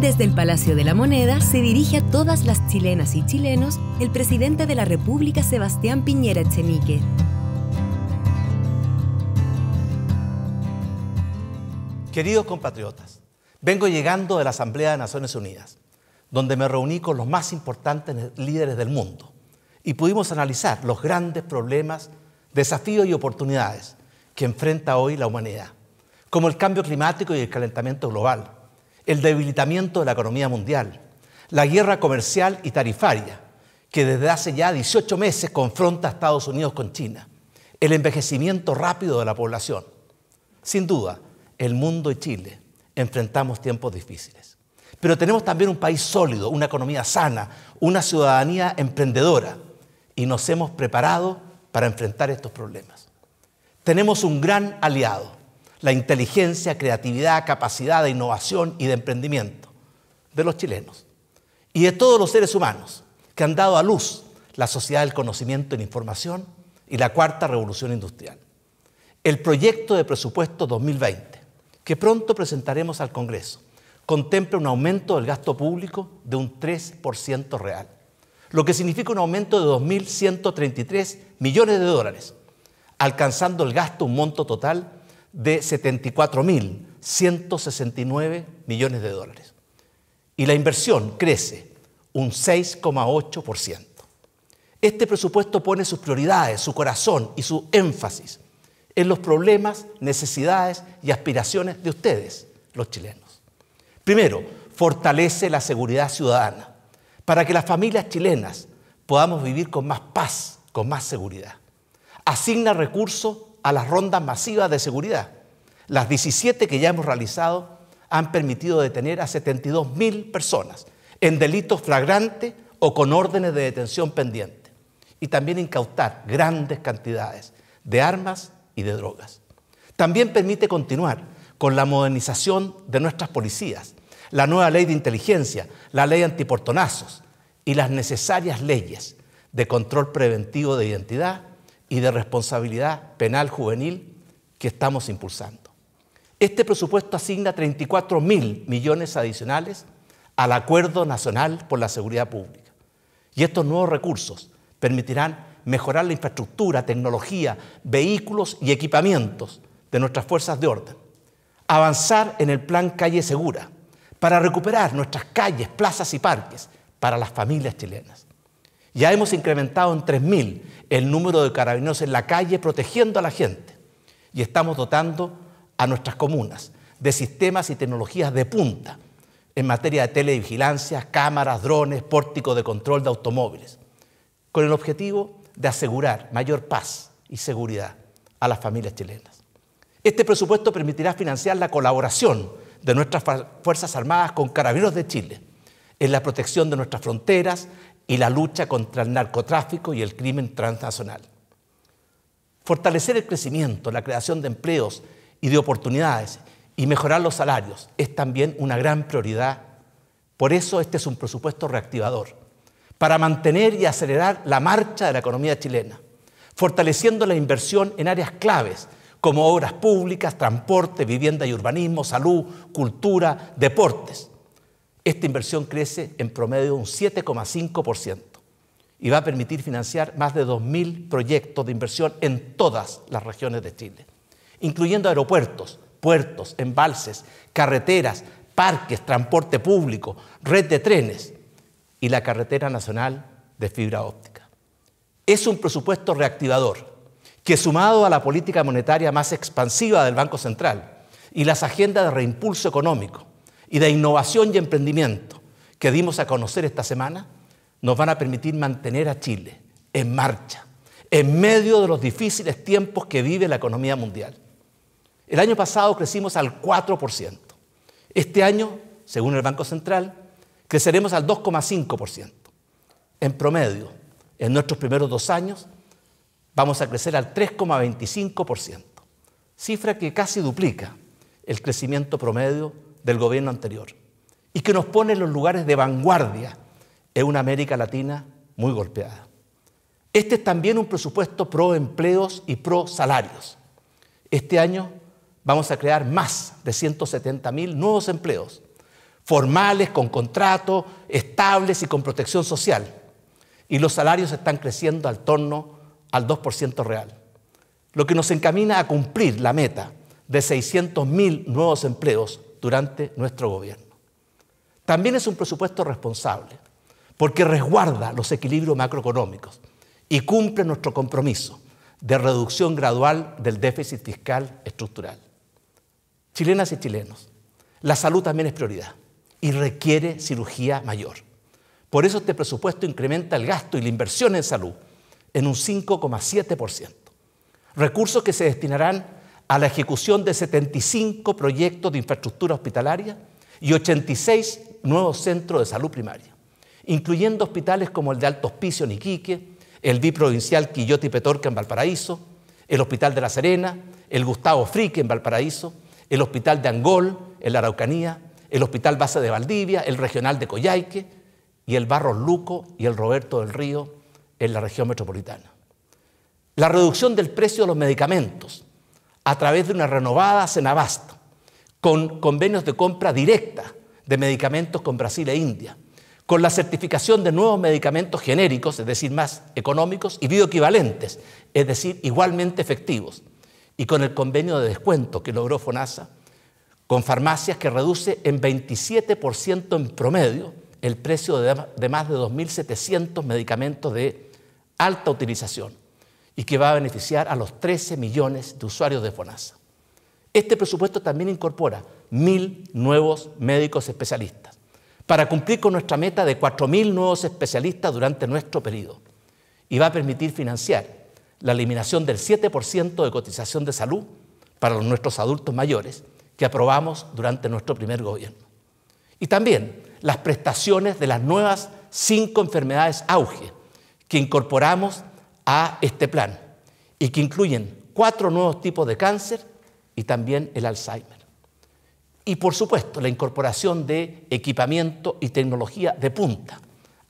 Desde el Palacio de la Moneda se dirige a todas las chilenas y chilenos el presidente de la República Sebastián Piñera Echenique. Queridos compatriotas, vengo llegando de la Asamblea de Naciones Unidas, donde me reuní con los más importantes líderes del mundo y pudimos analizar los grandes problemas, desafíos y oportunidades que enfrenta hoy la humanidad, como el cambio climático y el calentamiento global el debilitamiento de la economía mundial, la guerra comercial y tarifaria, que desde hace ya 18 meses confronta a Estados Unidos con China, el envejecimiento rápido de la población. Sin duda, el mundo y Chile enfrentamos tiempos difíciles. Pero tenemos también un país sólido, una economía sana, una ciudadanía emprendedora y nos hemos preparado para enfrentar estos problemas. Tenemos un gran aliado, la inteligencia, creatividad, capacidad de innovación y de emprendimiento de los chilenos y de todos los seres humanos que han dado a luz la sociedad del conocimiento y la información y la cuarta revolución industrial. El proyecto de presupuesto 2020, que pronto presentaremos al Congreso, contempla un aumento del gasto público de un 3% real, lo que significa un aumento de 2.133 millones de dólares, alcanzando el gasto un monto total de 74.169 millones de dólares. Y la inversión crece un 6,8%. Este presupuesto pone sus prioridades, su corazón y su énfasis en los problemas, necesidades y aspiraciones de ustedes, los chilenos. Primero, fortalece la seguridad ciudadana para que las familias chilenas podamos vivir con más paz, con más seguridad. Asigna recursos a las rondas masivas de seguridad. Las 17 que ya hemos realizado han permitido detener a 72.000 mil personas en delitos flagrantes o con órdenes de detención pendiente. Y también incautar grandes cantidades de armas y de drogas. También permite continuar con la modernización de nuestras policías, la nueva ley de inteligencia, la ley antiportonazos y las necesarias leyes de control preventivo de identidad y de responsabilidad penal juvenil que estamos impulsando. Este presupuesto asigna 34 mil millones adicionales al Acuerdo Nacional por la Seguridad Pública. Y estos nuevos recursos permitirán mejorar la infraestructura, tecnología, vehículos y equipamientos de nuestras fuerzas de orden. Avanzar en el plan Calle Segura para recuperar nuestras calles, plazas y parques para las familias chilenas. Ya hemos incrementado en 3.000 el número de carabineros en la calle protegiendo a la gente. Y estamos dotando a nuestras comunas de sistemas y tecnologías de punta en materia de televigilancia, cámaras, drones, pórticos de control de automóviles, con el objetivo de asegurar mayor paz y seguridad a las familias chilenas. Este presupuesto permitirá financiar la colaboración de nuestras Fuerzas Armadas con Carabineros de Chile, en la protección de nuestras fronteras y la lucha contra el narcotráfico y el crimen transnacional. Fortalecer el crecimiento, la creación de empleos y de oportunidades y mejorar los salarios es también una gran prioridad. Por eso este es un presupuesto reactivador, para mantener y acelerar la marcha de la economía chilena, fortaleciendo la inversión en áreas claves como obras públicas, transporte, vivienda y urbanismo, salud, cultura, deportes esta inversión crece en promedio un 7,5% y va a permitir financiar más de 2.000 proyectos de inversión en todas las regiones de Chile, incluyendo aeropuertos, puertos, embalses, carreteras, parques, transporte público, red de trenes y la carretera nacional de fibra óptica. Es un presupuesto reactivador que sumado a la política monetaria más expansiva del Banco Central y las agendas de reimpulso económico, y de innovación y emprendimiento que dimos a conocer esta semana nos van a permitir mantener a Chile en marcha, en medio de los difíciles tiempos que vive la economía mundial. El año pasado crecimos al 4%. Este año, según el Banco Central, creceremos al 2,5%. En promedio, en nuestros primeros dos años, vamos a crecer al 3,25%, cifra que casi duplica el crecimiento promedio del gobierno anterior y que nos pone en los lugares de vanguardia en una América Latina muy golpeada. Este es también un presupuesto pro empleos y pro salarios. Este año vamos a crear más de 170 mil nuevos empleos, formales, con contrato, estables y con protección social. Y los salarios están creciendo al torno al 2% real, lo que nos encamina a cumplir la meta de 600 mil nuevos empleos durante nuestro gobierno. También es un presupuesto responsable, porque resguarda los equilibrios macroeconómicos y cumple nuestro compromiso de reducción gradual del déficit fiscal estructural. Chilenas y chilenos, la salud también es prioridad y requiere cirugía mayor. Por eso este presupuesto incrementa el gasto y la inversión en salud en un 5,7%. Recursos que se destinarán a la ejecución de 75 proyectos de infraestructura hospitalaria y 86 nuevos centros de salud primaria, incluyendo hospitales como el de Alto Hospicio en Iquique, el biprovincial Quillote y Petorca en Valparaíso, el Hospital de La Serena, el Gustavo Frique en Valparaíso, el Hospital de Angol en la Araucanía, el Hospital Base de Valdivia, el Regional de Coyhaique y el Barros Luco y el Roberto del Río en la región metropolitana. La reducción del precio de los medicamentos a través de una renovada Cenabasto, con convenios de compra directa de medicamentos con Brasil e India, con la certificación de nuevos medicamentos genéricos, es decir, más económicos y bioequivalentes, es decir, igualmente efectivos, y con el convenio de descuento que logró FONASA con farmacias que reduce en 27% en promedio el precio de más de 2.700 medicamentos de alta utilización y que va a beneficiar a los 13 millones de usuarios de FONASA. Este presupuesto también incorpora mil nuevos médicos especialistas para cumplir con nuestra meta de 4.000 nuevos especialistas durante nuestro periodo y va a permitir financiar la eliminación del 7% de cotización de salud para nuestros adultos mayores que aprobamos durante nuestro primer gobierno. Y también las prestaciones de las nuevas cinco enfermedades auge que incorporamos a este plan y que incluyen cuatro nuevos tipos de cáncer y también el Alzheimer. Y por supuesto, la incorporación de equipamiento y tecnología de punta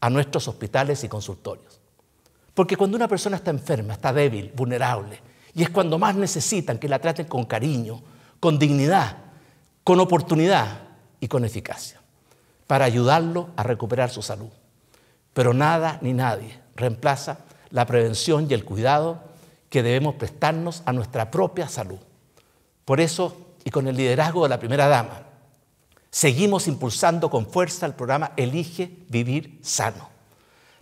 a nuestros hospitales y consultorios. Porque cuando una persona está enferma, está débil, vulnerable, y es cuando más necesitan que la traten con cariño, con dignidad, con oportunidad y con eficacia, para ayudarlo a recuperar su salud. Pero nada ni nadie reemplaza la prevención y el cuidado que debemos prestarnos a nuestra propia salud. Por eso, y con el liderazgo de la primera dama, seguimos impulsando con fuerza el programa Elige Vivir Sano,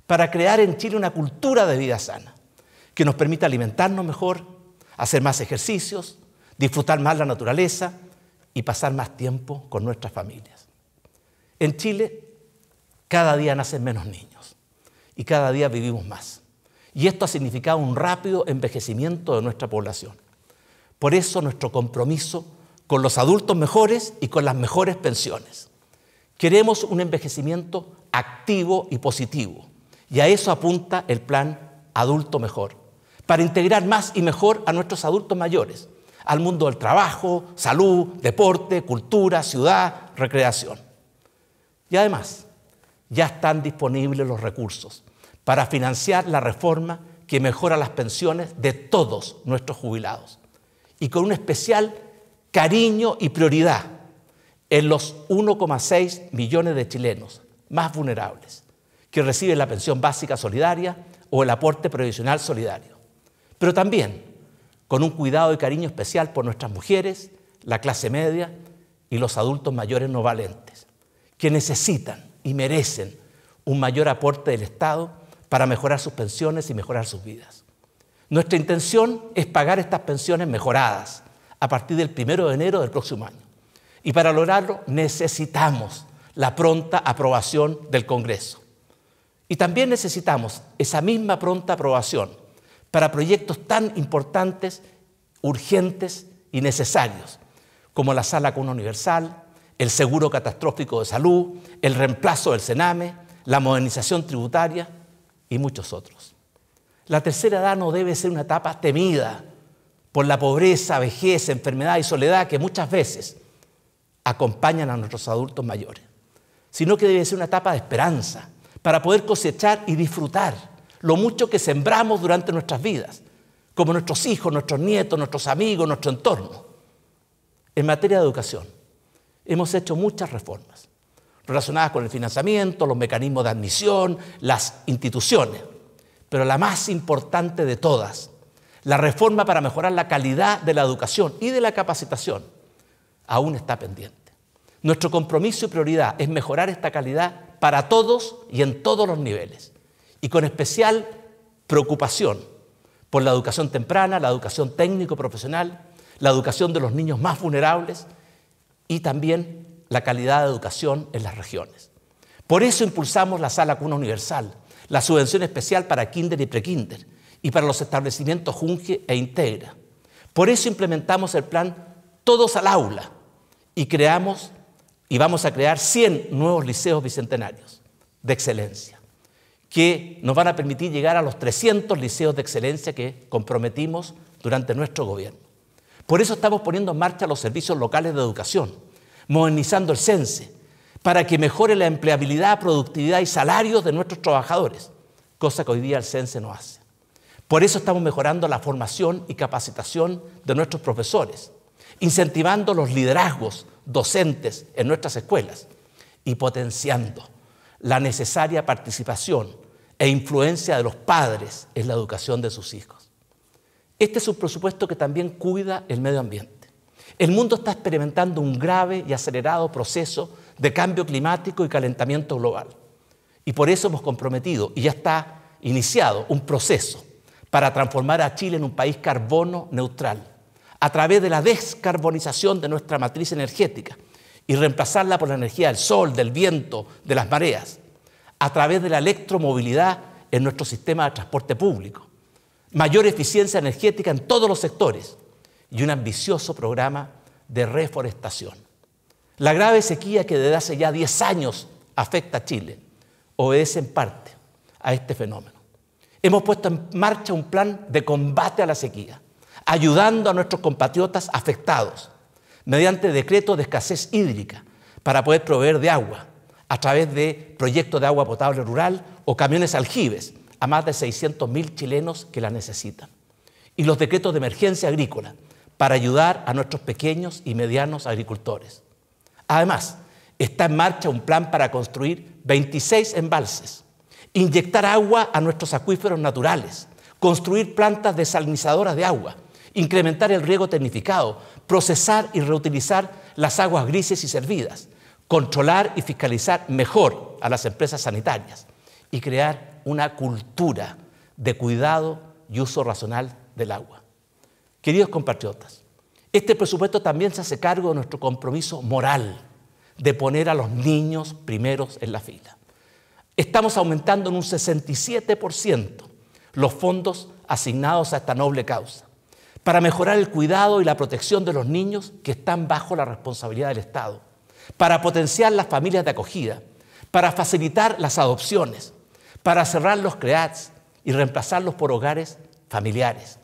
para crear en Chile una cultura de vida sana, que nos permita alimentarnos mejor, hacer más ejercicios, disfrutar más la naturaleza y pasar más tiempo con nuestras familias. En Chile, cada día nacen menos niños y cada día vivimos más. Y esto ha significado un rápido envejecimiento de nuestra población. Por eso nuestro compromiso con los adultos mejores y con las mejores pensiones. Queremos un envejecimiento activo y positivo. Y a eso apunta el plan Adulto Mejor, para integrar más y mejor a nuestros adultos mayores, al mundo del trabajo, salud, deporte, cultura, ciudad, recreación. Y además, ya están disponibles los recursos para financiar la reforma que mejora las pensiones de todos nuestros jubilados y con un especial cariño y prioridad en los 1,6 millones de chilenos más vulnerables que reciben la pensión básica solidaria o el aporte previsional solidario, pero también con un cuidado y cariño especial por nuestras mujeres, la clase media y los adultos mayores no valentes, que necesitan y merecen un mayor aporte del Estado para mejorar sus pensiones y mejorar sus vidas. Nuestra intención es pagar estas pensiones mejoradas a partir del primero de enero del próximo año. Y para lograrlo necesitamos la pronta aprobación del Congreso. Y también necesitamos esa misma pronta aprobación para proyectos tan importantes, urgentes y necesarios, como la sala cuna universal, el seguro catastrófico de salud, el reemplazo del Cename, la modernización tributaria y muchos otros. La tercera edad no debe ser una etapa temida por la pobreza, vejez, enfermedad y soledad que muchas veces acompañan a nuestros adultos mayores, sino que debe ser una etapa de esperanza para poder cosechar y disfrutar lo mucho que sembramos durante nuestras vidas, como nuestros hijos, nuestros nietos, nuestros amigos, nuestro entorno. En materia de educación, hemos hecho muchas reformas relacionadas con el financiamiento, los mecanismos de admisión, las instituciones. Pero la más importante de todas, la reforma para mejorar la calidad de la educación y de la capacitación, aún está pendiente. Nuestro compromiso y prioridad es mejorar esta calidad para todos y en todos los niveles, y con especial preocupación por la educación temprana, la educación técnico-profesional, la educación de los niños más vulnerables y también la calidad de educación en las regiones. Por eso impulsamos la sala cuna universal, la subvención especial para kinder y prekinder y para los establecimientos Junge e Integra. Por eso implementamos el plan Todos al aula y creamos y vamos a crear 100 nuevos liceos bicentenarios de excelencia que nos van a permitir llegar a los 300 liceos de excelencia que comprometimos durante nuestro gobierno. Por eso estamos poniendo en marcha los servicios locales de educación, modernizando el CENSE, para que mejore la empleabilidad, productividad y salarios de nuestros trabajadores, cosa que hoy día el CENSE no hace. Por eso estamos mejorando la formación y capacitación de nuestros profesores, incentivando los liderazgos docentes en nuestras escuelas y potenciando la necesaria participación e influencia de los padres en la educación de sus hijos. Este es un presupuesto que también cuida el medio ambiente. El mundo está experimentando un grave y acelerado proceso de cambio climático y calentamiento global. Y por eso hemos comprometido, y ya está iniciado, un proceso para transformar a Chile en un país carbono neutral, a través de la descarbonización de nuestra matriz energética y reemplazarla por la energía del sol, del viento, de las mareas, a través de la electromovilidad en nuestro sistema de transporte público, mayor eficiencia energética en todos los sectores y un ambicioso programa de reforestación. La grave sequía que desde hace ya 10 años afecta a Chile obedece en parte a este fenómeno. Hemos puesto en marcha un plan de combate a la sequía, ayudando a nuestros compatriotas afectados mediante decretos de escasez hídrica para poder proveer de agua a través de proyectos de agua potable rural o camiones aljibes a más de 600.000 chilenos que la necesitan. Y los decretos de emergencia agrícola para ayudar a nuestros pequeños y medianos agricultores. Además, está en marcha un plan para construir 26 embalses, inyectar agua a nuestros acuíferos naturales, construir plantas desalinizadoras de agua, incrementar el riego tecnificado, procesar y reutilizar las aguas grises y servidas, controlar y fiscalizar mejor a las empresas sanitarias y crear una cultura de cuidado y uso racional del agua. Queridos compatriotas, este presupuesto también se hace cargo de nuestro compromiso moral de poner a los niños primeros en la fila. Estamos aumentando en un 67% los fondos asignados a esta noble causa para mejorar el cuidado y la protección de los niños que están bajo la responsabilidad del Estado, para potenciar las familias de acogida, para facilitar las adopciones, para cerrar los CREATs y reemplazarlos por hogares familiares,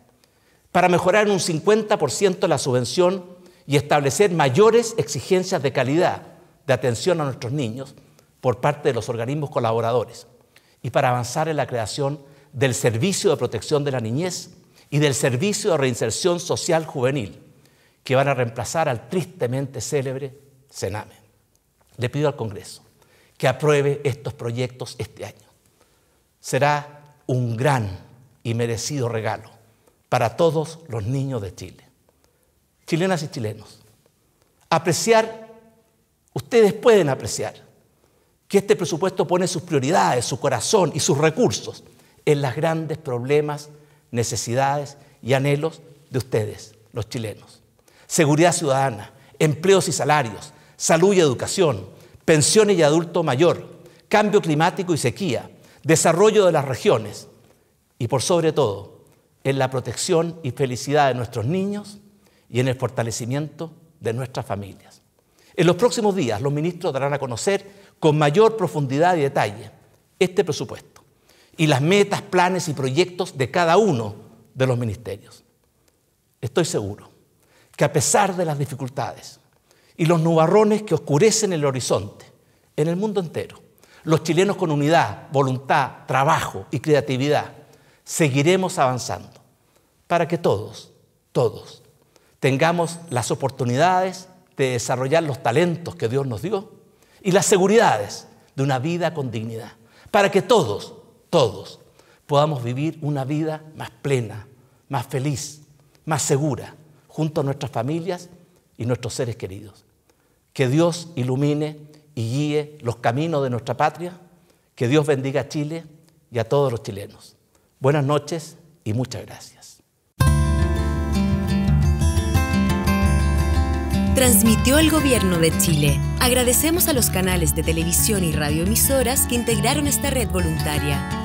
para mejorar un 50% la subvención y establecer mayores exigencias de calidad de atención a nuestros niños por parte de los organismos colaboradores y para avanzar en la creación del Servicio de Protección de la Niñez y del Servicio de Reinserción Social Juvenil, que van a reemplazar al tristemente célebre CENAME. Le pido al Congreso que apruebe estos proyectos este año. Será un gran y merecido regalo para todos los niños de Chile, chilenas y chilenos. Apreciar, ustedes pueden apreciar que este presupuesto pone sus prioridades, su corazón y sus recursos en los grandes problemas, necesidades y anhelos de ustedes, los chilenos. Seguridad ciudadana, empleos y salarios, salud y educación, pensiones y adulto mayor, cambio climático y sequía, desarrollo de las regiones y por sobre todo en la protección y felicidad de nuestros niños y en el fortalecimiento de nuestras familias. En los próximos días los ministros darán a conocer con mayor profundidad y detalle este presupuesto y las metas, planes y proyectos de cada uno de los ministerios. Estoy seguro que a pesar de las dificultades y los nubarrones que oscurecen el horizonte en el mundo entero, los chilenos con unidad, voluntad, trabajo y creatividad seguiremos avanzando para que todos, todos, tengamos las oportunidades de desarrollar los talentos que Dios nos dio y las seguridades de una vida con dignidad, para que todos, todos, podamos vivir una vida más plena, más feliz, más segura, junto a nuestras familias y nuestros seres queridos. Que Dios ilumine y guíe los caminos de nuestra patria, que Dios bendiga a Chile y a todos los chilenos. Buenas noches y muchas gracias. Transmitió el Gobierno de Chile. Agradecemos a los canales de televisión y radioemisoras que integraron esta red voluntaria.